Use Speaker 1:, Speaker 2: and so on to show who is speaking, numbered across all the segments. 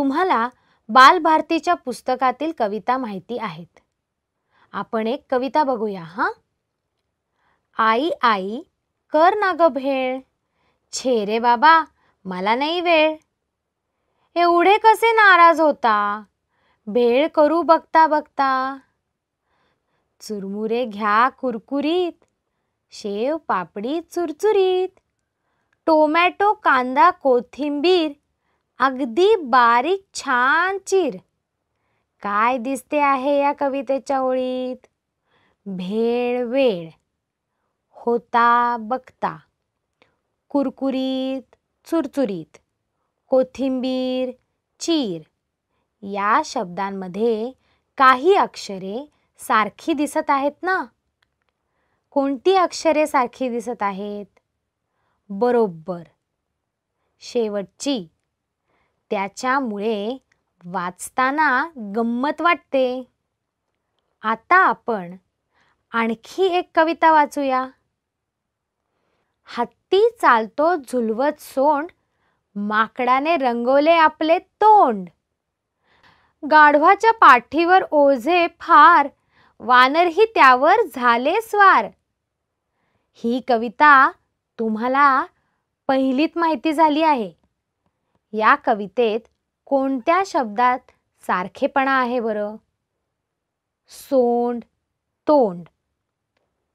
Speaker 1: तुम्हाला बालभारतीच्या पुस्तकातील कविता माहिती आहेत आपण एक कविता बघूया हां आई आई कर ना ग भेळ छे रे बाबा मला नाही वेळ एवढे कसे नाराज होता भेळ करू बघता बघता चुरमुरे घ्या कुरकुरीत शेव पापडी चुरचुरीत टोमॅटो कांदा कोथिंबीर अगदी बारीक छान चिर काय दिसते आहे या कवितेच्या ओळीत भेळ वेळ होता बघता कुरकुरीत चुरचुरीत कोथिंबीर चीर या शब्दांमध्ये काही अक्षरे सारखी दिसत आहेत ना कोणती अक्षरे सारखी दिसत आहेत बरोबर शेवटची त्याच्यामुळे वाचताना गंमत वाटते आता आपण आणखी एक कविता वाचूया हत्ती चालतो झुलवत सोंड माकडाने रंगवले आपले तोंड गाढवाच्या पाठीवर ओझे फार वानरही त्यावर झाले स्वार ही कविता तुम्हाला पहिलीत माहिती झाली आहे या कवितेत कोणत्या शब्दात सारखेपणा आहे बरं सोंड तोंड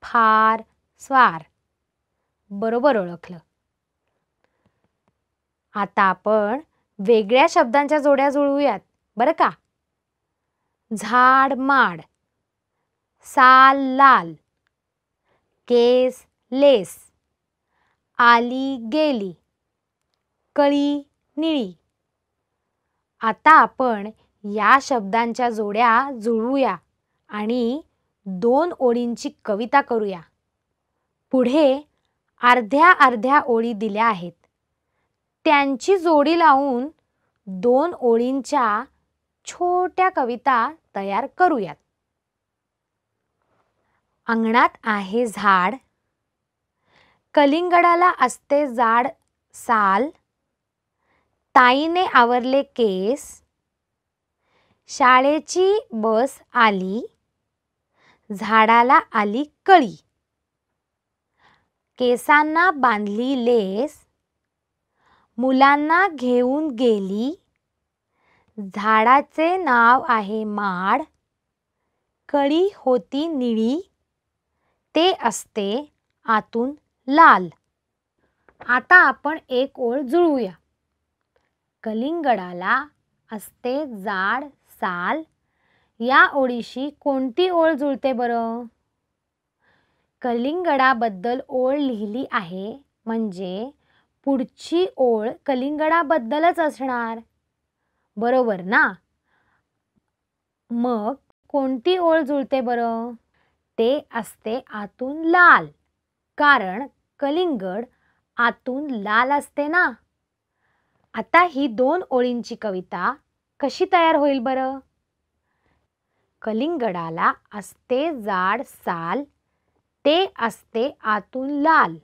Speaker 1: फार स्वार बरोबर ओळखलं आता आपण वेगळ्या शब्दांच्या जोड्या जुळवूयात बरं का झाड माड साल लाल केस लेस आली गेली कळी निळी आता आपण या शब्दांच्या जोड्या जुळवूया आणि दोन ओळींची कविता करूया पुढे अर्ध्या अर्ध्या ओळी दिल्या आहेत त्यांची जोडी लावून दोन ओळींच्या छोट्या कविता तयार करूयात अंगणात आहे झाड कलिंगडाला असते जाड साल ताईने आवरले केस शाळेची बस आली झाडाला आली कळी केसांना बांधली लेस मुलांना घेऊन गेली झाडाचे नाव आहे माड कळी होती निळी ते असते आतून लाल आता आपण एक ओळ जुळूया कलिंगडाला असते जाड साल या ओळीशी कोणती ओळ जुळते बरं कलिंगडाबद्दल ओळ लिहिली आहे म्हणजे पुढची ओळ कलिंगडाबद्दलच असणार बरोबर ना मग कोणती ओळ जुळते बरं ते असते आतून लाल कारण कलिंगड आतून लाल असते ना आता ही दोन ओळींची कविता कशी तयार होईल बरं कलिंगडाला असते जाड साल ते असते आतून लाल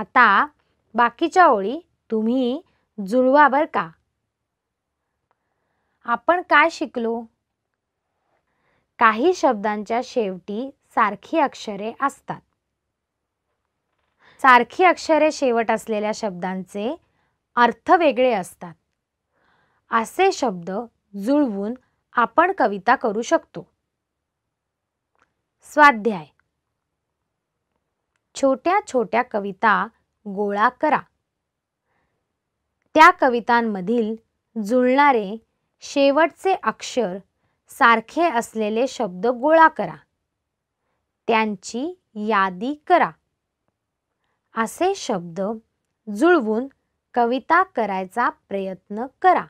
Speaker 1: आता बाकीच्या ओळी तुम्ही जुळवा बर का आपण काय शिकलो काही शब्दांच्या शेवटी सारखी अक्षरे असतात सारखी अक्षरे शेवट असलेल्या शब्दांचे अर्थ वेगळे असतात असे शब्द जुळवून आपण कविता करू शकतो स्वाध्याय छोट्या छोट्या कविता गोळा करा त्या कवितांमधील जुळणारे शेवटचे अक्षर सारखे असलेले शब्द गोळा करा त्यांची यादी करा असे शब्द जुळवून कविता करायचा प्रयत्न करा